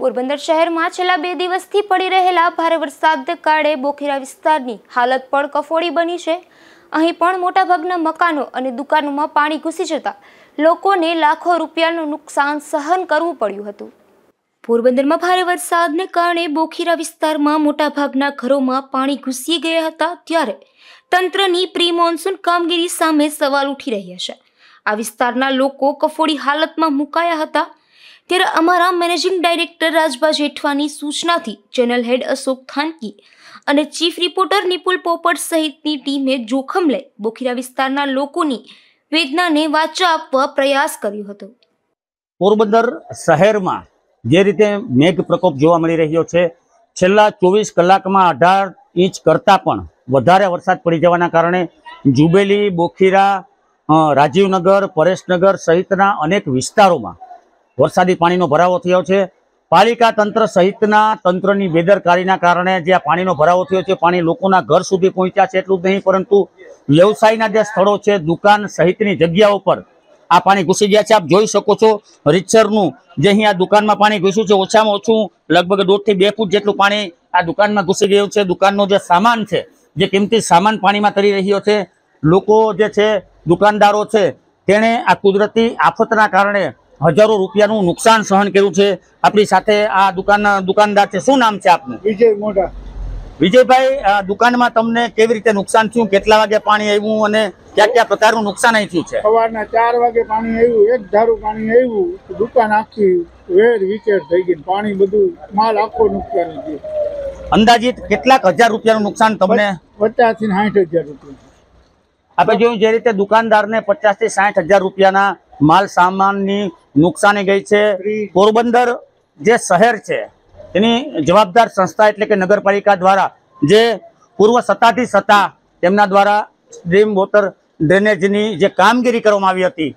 પોરબંદર શહેરમાં છેલ્લા બે દિવસથી પડી રહેલા ભારે વરસાદ કારણે બોખીરા વિસ્તારની હાલત પણ કફોડી બની છે અહીં પણ મોટાભાગના મકાનો અને દુકાનોમાં પાણી ઘૂસી જતા લોકોને લાખો રૂપિયાનું નુકસાન સહન કરવું પડ્યું હતું પોરબંદરમાં ભારે વરસાદને કારણે બોખીરા વિસ્તારમાં મોટાભાગના ઘરોમાં પાણી ઘૂસી ગયા હતા ત્યારે તંત્રની પ્રી મોન્સૂન કામગીરી સામે સવાલ ઉઠી રહ્યા છે આ વિસ્તારના લોકો કફોડી હાલતમાં મુકાયા હતા ત્યારે અમારા મેનેજિંગ ડાયરેક્ટર રાજભા જેઠવાની સૂચનાથી ચેનલ હેડ અશોક થાનકી અને ચીફ રિપોર્ટર નિપુલ પોપટ સહિતની ટીમે જોખમ લઈ બોખીરા વિસ્તારના લોકોની વેદનાને વાચા આપવા પ્રયાસ કર્યો હતો પોરબંદર શહેરમાં જે રીતે મેઘ પ્રકોપ જોવા મળી રહ્યો છે છેલ્લા ચોવીસ કલાકમાં અઢાર ઇંચ કરતાં પણ વધારે વરસાદ પડી જવાના કારણે જુબેલી બોખીરા રાજીવનગર પરેશનગર સહિતના અનેક વિસ્તારોમાં વરસાદી પાણીનો ભરાવો થયો છે પાલિકા તંત્ર સહિતના તંત્રની બેદરકારીના કારણે જે આ પાણીનો ભરાવો થયો છે પાણી લોકોના ઘર સુધી પહોંચ્યા છે એટલું જ નહીં પરંતુ વ્યવસાયના જે સ્થળો છે દુકાન સહિતની જગ્યાઓ પર આ પાણી ઘૂસી ગયા છે આપ જોઈ શકો છો રિચરનું જે અહીં આ દુકાનમાં પાણી ઘૂસ્યું છે ઓછામાં ઓછું લગભગ દોઢથી બે ફૂટ જેટલું પાણી આ દુકાનમાં ઘૂસી ગયું છે દુકાનનો જે સામાન છે જે કિંમતી સામાન પાણીમાં તરી રહ્યો છે લોકો જે છે દુકાનદારો છે તેણે આ કુદરતી આફતના કારણે હજારો રૂપિયાનું નુકસાન સહન કર્યું છે આપણી સાથે આ દુકાન દુકાનદાર છે શું નામ છે આપનું વિજય મોટા વિજયભાઈ દુકાનમાં તમને કેવી રીતે નુકસાન થયું કેટલા વાગે પાણી આવ્યું અને ક્યાં ક્યાં પ્રકારનું નુકસાન અહીં થયું છે સવારના ચાર વાગે પાણી આવ્યું એક ધારું પાણી આવ્યું દુકાન આખી વેર વિચેર થઈ ગઈ પાણી બધું માલ આખો નુકસાન થયું અંદાજિત કેટલાક હજાર રૂપિયાનું નુકસાન તમને પચાસ થી સાઠ હજાર રૂપિયા આપણે જોયું જે રીતે દુકાનદારને પચાસ થી સાઠ હજાર રૂપિયાના માલ સામાનની નુકસાની ગઈ છે પોરબંદર જે શહેર છે એની જવાબદાર સંસ્થા એટલે કે નગરપાલિકા દ્વારા જે પૂર્વ સત્તાથી સત્તા તેમના દ્વારા સ્ટ્રીમ વોટર ડ્રેનેજની જે કામગીરી કરવામાં આવી હતી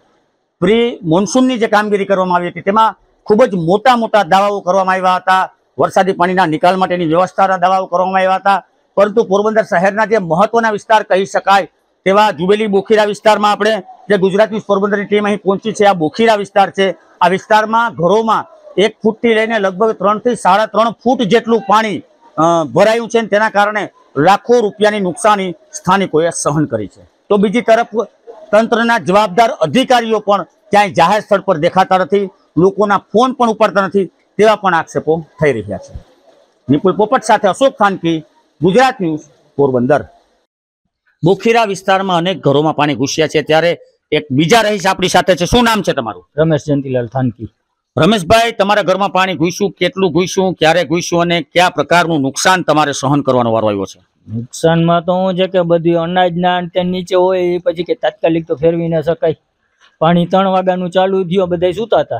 પ્રી મોન્સૂનની જે કામગીરી કરવામાં આવી હતી તેમાં ખૂબ જ મોટા મોટા દાવાઓ કરવામાં આવ્યા હતા વરસાદી પાણીના નિકાલ માટેની વ્યવસ્થાના દાવાઓ કરવામાં આવ્યા હતા પરંતુ પોરબંદર શહેરના જે મહત્વના વિસ્તાર કહી શકાય તેવા જુબેલી બોખીરા વિસ્તારમાં આપણે જે ગુજરાત પોરબંદરની ટીમ અહીં પહોંચી છે આ બોખીરા વિસ્તાર છે આ વિસ્તારમાં ઘરોમાં એક ફૂટથી લઈને લગભગ ત્રણથી સાડા ત્રણ ફૂટ જેટલું પાણી ભરાયું છે તેના કારણે લાખો રૂપિયાની નુકસાની સ્થાનિકોએ સહન કરી છે તો બીજી તરફ તંત્રના જવાબદાર અધિકારીઓ પણ ક્યાંય જાહેર સ્થળ પર દેખાતા નથી લોકોના ફોન પણ ઉપાડતા નથી તેવા પણ આક્ષેપો થઈ રહ્યા છે નિપુલ પોપટ સાથે અશોક ખાનકી ગુજરાત ન્યૂઝ પોરબંદર બોખીરા વિસ્તારમાં અનેક ઘરોમાં પાણી ઘૂસ્યા છે ત્યારે એક બીજા રહીશ આપણી સાથે છે શું નામ છે તમારું રમેશ જયંતિલાલ થાનકી રમેશભાઈ તમારા ઘરમાં પાણી ઘૂસ્યું કેટલું ઘૂસ્યું ક્યારે ઘૂસ્યું અને કયા પ્રકારનું નુકસાન તમારે સહન કરવાનો વારો આવ્યો છે નુકસાનમાં તો હું છે કે બધું અનાજ ના નીચે હોય એ પછી કે તાત્કાલિક તો ફેરવી ના શકાય પાણી ત્રણ વાગ્યાનું ચાલુ થયું બધા સૂતા હતા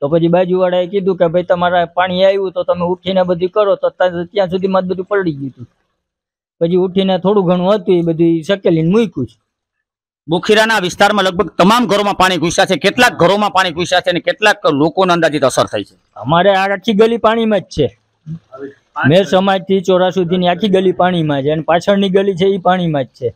તો પછી બાજુવાળાએ કીધું કે ભાઈ તમારા પાણી આવ્યું તો તમે ઉઠીને બધું કરો તો ત્યાં સુધીમાં બધું પલળી ગયું પછી ઉઠીને થોડું ઘણું હતું એ બધું શકેલીને મૂક્યું છે બોખીરાના વિસ્તારમાં લગભગ તમામ ઘરોમાં પાણી ઘૂસ્યા છે કેટલાક ઘરોમાં પાણી ઘૂસ્યા છે અને કેટલાક લોકોને અંદાજિત અસર થઈ છે અમારે આખી ગલી પાણીમાં જ છે મેર સમાજથી ચોરા સુધીની આખી ગલી પાણીમાં છે અને પાછળની ગલી છે એ પાણીમાં જ છે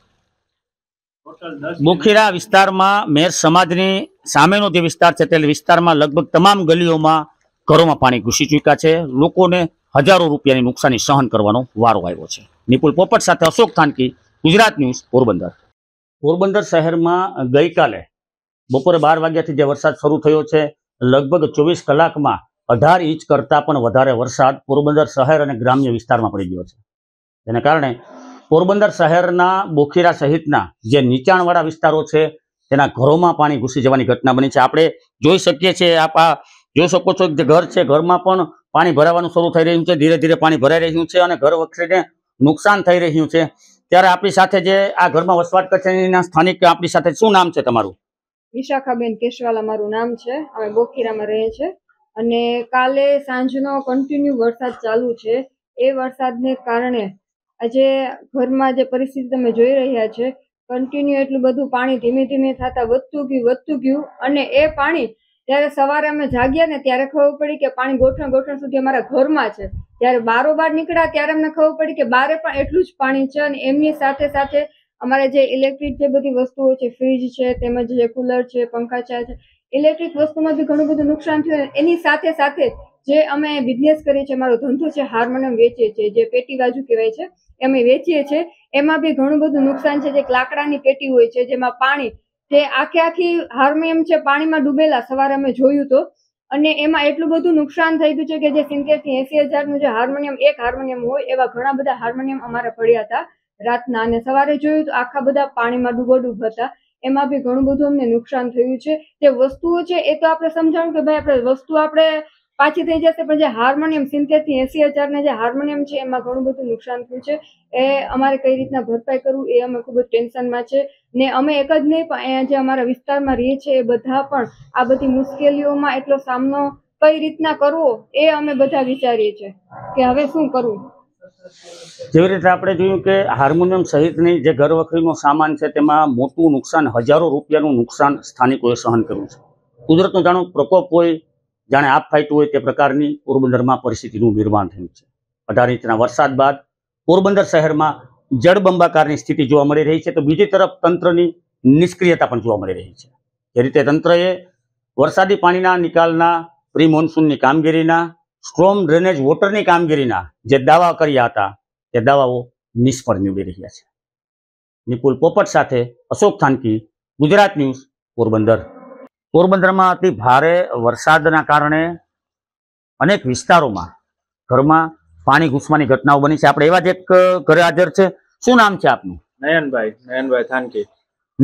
બોખીરા વિસ્તારમાં મેર સમાજની સામેનો જે વિસ્તાર છે તે વિસ્તારમાં લગભગ તમામ ગલીઓમાં ઘરોમાં પાણી ઘૂસી ચૂક્યા છે લોકોને હજારો રૂપિયાની નુકસાની સહન કરવાનો વારો આવ્યો છે નિપુલ પોપટ સાથે અશોક થાનકી ગુજરાત ન્યૂઝ પોરબંદર પોરબંદર શહેરમાં ગઈકાલે બપોરે બાર વાગ્યાથી જે વરસાદ શરૂ થયો છે લગભગ ચોવીસ કલાકમાં અઢાર ઇંચ કરતાં પણ વધારે વરસાદ પોરબંદર શહેર અને ગ્રામ્ય વિસ્તારમાં પડી ગયો છે જેને કારણે પોરબંદર શહેરના બોખીરા સહિતના જે નીચાણવાળા વિસ્તારો છે તેના ઘરોમાં પાણી ઘૂસી જવાની ઘટના બની છે આપણે જોઈ શકીએ છીએ આપ આ જોઈ શકો છો જે ઘર છે ઘરમાં પણ પાણી ભરાવાનું શરૂ થઈ રહ્યું છે ધીરે ધીરે પાણી ભરાઈ રહ્યું છે અને ઘર વખતે નુકસાન થઈ રહ્યું છે ત્યારે આપણી સાથે જે આ ઘરમાં વસવાટ કરે એના સ્થાનિક આપણી સાથે શું નામ છે તમારું વિશાખાબેન કેશવાલા મારું નામ છે અમે ગોખીરામાં રહે છે અને કાલે સાંજનો કન્ટિન્યુ વરસાદ ચાલુ છે એ વરસાદને કારણે આજે ઘરમાં જે પરિસ્થિતિ તમે જોઈ રહ્યા છે કન્ટિન્યુ એટલું બધું પાણી ધીમે ધીમે થતાં વધતું ગયું વધતું ગયું અને એ પાણી ત્યારે સવારે અમે જાગ્યા ને ત્યારે ખબર પડી કે પાણી ગોઠણ ગોઠણ સુધી અમારા ઘરમાં છે ત્યારે બારો બાર નીકળ્યા ત્યારે અમને ખબર પડી કે બારે પણ એટલું જ પાણી છે અને એમની સાથે સાથે અમારે જે ઇલેક્ટ્રિક જે બધી વસ્તુઓ છે ફ્રીજ છે તેમજ જે કુલર છે પંખા છે ઇલેક્ટ્રિક વસ્તુમાં બી ઘણું બધું નુકસાન થયું એની સાથે સાથે જે અમે બિઝનેસ કરીએ છીએ અમારો ધંધો છે હાર્મોનિયમ વેચીએ છીએ જે પેટી બાજુ કહેવાય છે અમે વેચીએ છીએ એમાં બી ઘણું બધું નુકસાન છે જે લાકડાની પેટી હોય છે જેમાં પાણી તે આખે આખી હાર્મોનિયમ છે પાણીમાં ડૂબેલા સવારે અમે જોયું તો અને એમાં એટલું બધું નુકસાન થઈ ગયું છે કે જે સિત્તેર થી એસી હજારનું જે હાર્મોનિયમ એક હાર્મોનિયમ હોય એવા ઘણા બધા હાર્મોનિયમ અમારા પડ્યા હતા રાતના અને સવારે જોયું તો આખા બધા પાણીમાં ડૂબો ડૂબ હતા એમાં બી ઘણું બધું અમને નુકસાન થયું છે તે વસ્તુઓ છે એ તો આપણે સમજાવું કે ભાઈ આપણે વસ્તુ આપણે પાછી થઈ જશે પણ જે હાર્મોનિયમ સિત્તેરથી એસી હજાર હજારને જે હાર્મોનિયમ છે એમાં ઘણું બધું નુકસાન થયું છે એ અમારે કઈ રીતના ભરપાઈ કરવું એ અમે ખૂબ જ ટેન્શનમાં છે ને અમે એક જ નહીં પણ અહીંયા જે અમારા વિસ્તારમાં રહીએ છીએ એ બધા પણ આ બધી મુશ્કેલીઓમાં એટલો સામનો કઈ રીતના કરવો એ અમે બધા વિચારીએ છીએ કે હવે શું કરવું જેવી રીતે આપણે જોયું કે હાર્મોનિયમ સહિતની જે ઘરવખરીનો સામાન છે તેમાં મોટું નુકસાન હજારો રૂપિયાનું નુકસાન સ્થાનિકોએ સહન કર્યું છે કુદરતનો જાણો પ્રકોપ હોય જાણે આપ ફાઈતું હોય તે પ્રકારની પોરબંદરમાં પરિસ્થિતિનું નિર્માણ થયું છે અઢાર ઇંચના વરસાદ બાદ પોરબંદર શહેરમાં જળબંબાકારની સ્થિતિ જોવા મળી રહી છે તો બીજી તરફ તંત્રની નિષ્ક્રિયતા પણ જોવા મળી રહી છે જે રીતે તંત્રએ વરસાદી પાણીના નિકાલના પ્રી મોન્સૂનની કામગીરીના સ્ટ્રોમ ડ્રેનેજ વોટરની કામગીરીના જે દાવા કર્યા હતા તે દાવાઓ નિષ્ફળ નીવડી રહ્યા છે નિપુલ પોપટ સાથે અશોક થાનકી ગુજરાત ન્યૂઝ પોરબંદર પોરબંદરમાં અતિ ભારે વરસાદના કારણે અનેક વિસ્તારોમાં ઘરમાં પાણી ઘૂસવાની ઘટનાઓ બની છે આપણે એવા જ એક ઘરે હાજર છે શું નામ છે આપનું નયનભાઈ નયનભાઈ થાનકી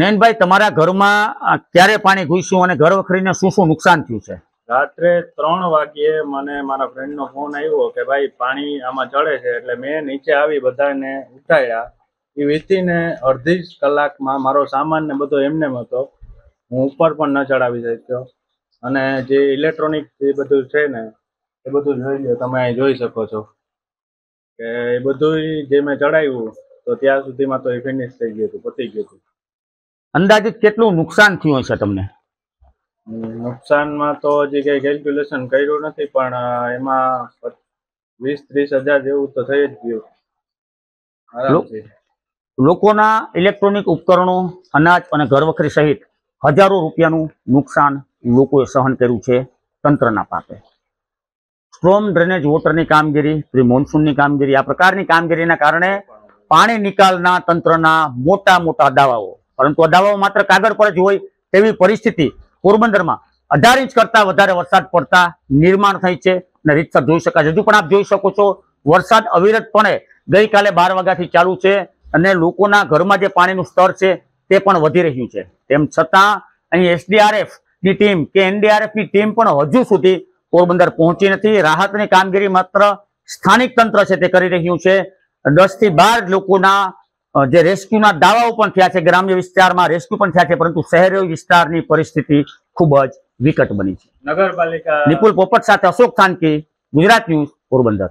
નયનભાઈ તમારા ઘરમાં ક્યારે પાણી ઘૂસ્યું અને ઘર વખરીને શું શું નુકસાન થયું છે રાત્રે ત્રણ વાગ્યે મને મારા ફ્રેન્ડનો ફોન આવ્યો કે ભાઈ પાણી આમાં ચડે છે એટલે મેં નીચે આવી બધાને ઉઠાયા એ વીતીને અડધી કલાકમાં મારો સામાન ને બધો એમને હતો હું ઉપર પણ ન ચડાવી શક્યો અને જે ઇલેક્ટ્રોનિક જે બધું છે ને એ બધું જોઈ લો તમે અહીં જોઈ શકો છો કે એ બધું જે મેં ચડાવ્યું તો ત્યાં સુધીમાં તો એ ફિનિશ થઈ ગયું હતું પતી ગયું હતું અંદાજિત કેટલું નુકસાન થયું હશે તમને નુકસાનમાં તો હજી કંઈ કેલ્ક્યુલેશન કર્યું નથી પણ એમાં વીસ ત્રીસ હજાર જેવું તો થઈ જ ગયું લોકોના ઇલેક્ટ્રોનિક ઉપકરણો અનાજ અને ઘરવખરી સહિત હજારો રૂપિયાનું નુકસાન લોકોએ સહન કર્યું છે તંત્રના પાપે સ્ટ્રોમ ડ્રેનેજ વોટરની કામગીરી પ્રી મોન્સૂનની કામગીરી આ પ્રકારની કામગીરીના કારણે પાણી નિકાલના તંત્રના મોટા મોટા દાવાઓ પરંતુ આ દાવાઓ માત્ર કાગળ પર જ હોય તેવી પરિસ્થિતિ પોરબંદરમાં અઢાર ઇંચ કરતાં વધારે વરસાદ પડતા નિર્માણ થઈ છે અને રીતસર જોઈ શકાય હજુ પણ આપ જોઈ શકો છો વરસાદ અવિરતપણે ગઈકાલે બાર વાગ્યાથી ચાલુ છે અને લોકોના ઘરમાં જે પાણીનું સ્તર છે તે પણ વધી રહ્યું છે તેમ છતાં અહીં એસડીઆરએફ ની ટીમ કે એનડીઆરએફ ની ટીમ પણ હજુ સુધી પોરબંદર પહોંચી નથી રાહતની કામગીરી માત્ર સ્થાનિક તંત્ર છે તે કરી રહ્યું છે દસ થી બાર લોકોના જે રેસ્ક્યુના દાવાઓ પણ થયા છે ગ્રામ્ય વિસ્તારમાં રેસ્ક્યુ પણ થયા છે પરંતુ શહેરી વિસ્તારની પરિસ્થિતિ ખૂબ જ વિકટ બની છે નગરપાલિકા નિપુલ પોપટ સાથે અશોક થાનકી ગુજરાત ન્યૂઝ પોરબંદર